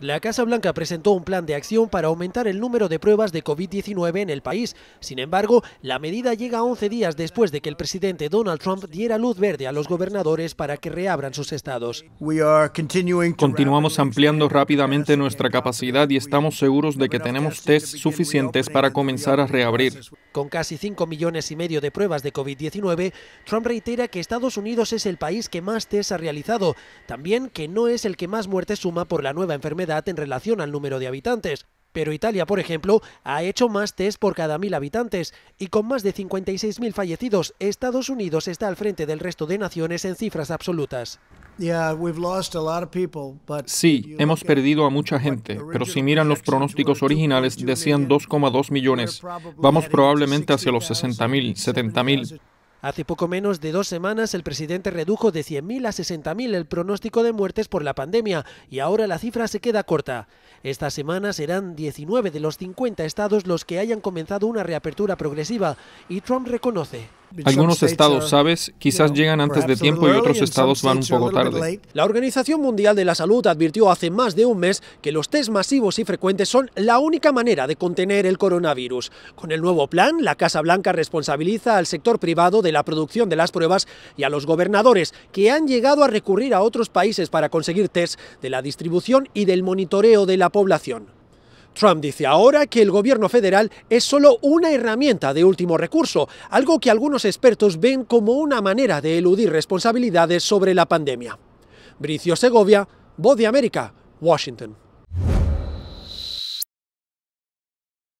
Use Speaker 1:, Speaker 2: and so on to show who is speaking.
Speaker 1: La Casa Blanca presentó un plan de acción para aumentar el número de pruebas de COVID-19 en el país. Sin embargo, la medida llega 11 días después de que el presidente Donald Trump diera luz verde a los gobernadores para que reabran sus estados.
Speaker 2: Continuamos ampliando rápidamente nuestra capacidad y estamos seguros de que tenemos test suficientes para comenzar a reabrir.
Speaker 1: Con casi 5 millones y medio de pruebas de COVID-19, Trump reitera que Estados Unidos es el país que más tests ha realizado, también que no es el que más muertes suma por la nueva enfermedad en relación al número de habitantes. Pero Italia, por ejemplo, ha hecho más test por cada mil habitantes y con más de 56.000 fallecidos, Estados Unidos está al frente del resto de naciones en cifras absolutas. Sí,
Speaker 2: hemos perdido a mucha gente, pero si miran los pronósticos originales decían 2,2 millones. Vamos probablemente hacia los 60.000, 70.000.
Speaker 1: Hace poco menos de dos semanas el presidente redujo de 100.000 a 60.000 el pronóstico de muertes por la pandemia y ahora la cifra se queda corta. Esta semana serán 19 de los 50 estados los que hayan comenzado una reapertura progresiva y Trump reconoce algunos estados,
Speaker 2: sabes, quizás llegan antes de tiempo y otros estados van un poco tarde.
Speaker 1: La Organización Mundial de la Salud advirtió hace más de un mes que los test masivos y frecuentes son la única manera de contener el coronavirus. Con el nuevo plan, la Casa Blanca responsabiliza al sector privado de la producción de las pruebas y a los gobernadores que han llegado a recurrir a otros países para conseguir test de la distribución y del monitoreo de la población. Trump dice ahora que el gobierno federal es solo una herramienta de último recurso, algo que algunos expertos ven como una manera de eludir responsabilidades sobre la pandemia. Bricio Segovia, Voz de América, Washington.